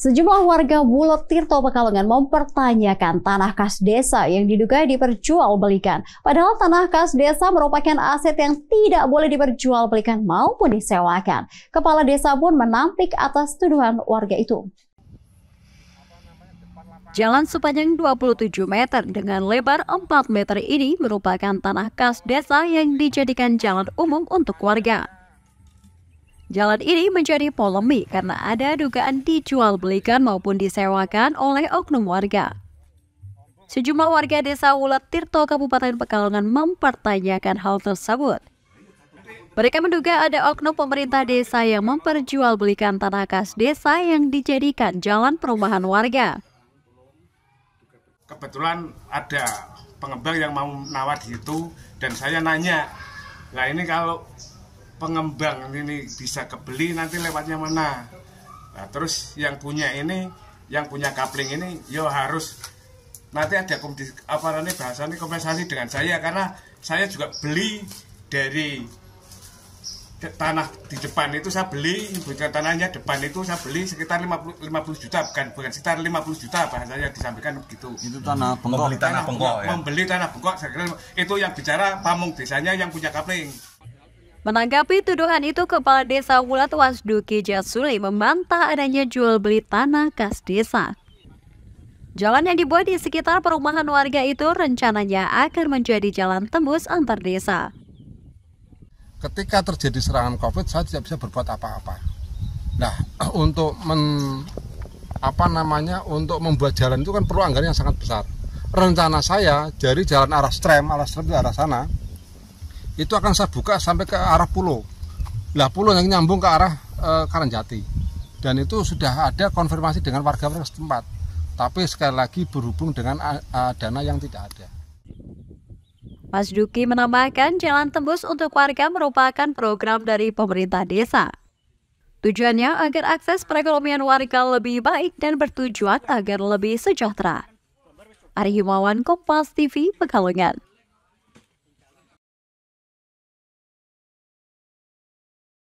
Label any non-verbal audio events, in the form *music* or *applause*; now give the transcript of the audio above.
Sejumlah warga Bulog Tirto Pekalongan mempertanyakan tanah khas desa yang diduga diperjualbelikan. Padahal tanah khas desa merupakan aset yang tidak boleh diperjualbelikan maupun disewakan. Kepala desa pun menampik atas tuduhan warga itu. Jalan sepanjang 27 meter dengan lebar 4 meter ini merupakan tanah khas desa yang dijadikan jalan umum untuk warga. Jalan ini menjadi polemik karena ada dugaan dijual belikan maupun disewakan oleh oknum warga. Sejumlah warga desa Wulat Tirto, Kabupaten Pekalongan mempertanyakan hal tersebut. Mereka menduga ada oknum pemerintah desa yang memperjualbelikan tanah khas desa yang dijadikan jalan perumahan warga. Kebetulan ada pengembang yang mau nawar di situ dan saya nanya, lah ini kalau pengembang ini bisa kebeli nanti lewatnya mana nah, terus yang punya ini yang punya kapling ini yo harus nanti ada kompetisi apa bahasa bahasannya kompensasi dengan saya karena saya juga beli dari tanah di depan itu saya beli bukan tanahnya depan itu saya beli sekitar 50 50 juta bukan bukan sekitar 50 juta bahasanya disampaikan begitu itu tanah bengkok membeli tanah nah, bengkok ya? membeli tanah bengkok itu yang bicara pamung desanya yang punya kapling Menanggapi tuduhan itu, Kepala Desa Wulat Wasduki Jasuli membantah adanya jual beli tanah kas desa. Jalan yang dibuat di sekitar perumahan warga itu rencananya akan menjadi jalan tembus antar desa. Ketika terjadi serangan COVID, saya tidak bisa berbuat apa-apa. Nah, *clears throat* untuk men, apa namanya untuk membuat jalan itu kan perlu anggaran yang sangat besar. Rencana saya dari jalan arah Strem, arah Strem itu arah sana, itu akan saya buka sampai ke arah pulau lah pulau yang nyambung ke arah e, Karangjati dan itu sudah ada konfirmasi dengan warga warga setempat tapi sekali lagi berhubung dengan a, eh, a, eh, dana yang tidak ada Mas Duki menambahkan jalan tembus untuk warga merupakan program dari pemerintah desa. Tujuannya agar akses perekonomian warga lebih baik dan bertujuan agar lebih sejahtera. Ari Himawan Kompas TV Pekalongan.